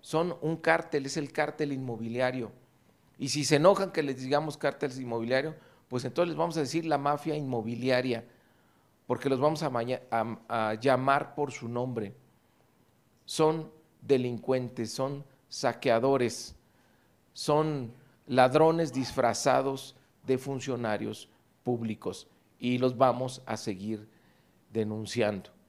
son un cártel, es el cártel inmobiliario. Y si se enojan que les digamos cártel inmobiliario, pues entonces les vamos a decir la mafia inmobiliaria, porque los vamos a llamar por su nombre. Son delincuentes, son saqueadores, son ladrones disfrazados de funcionarios públicos y los vamos a seguir denunciando.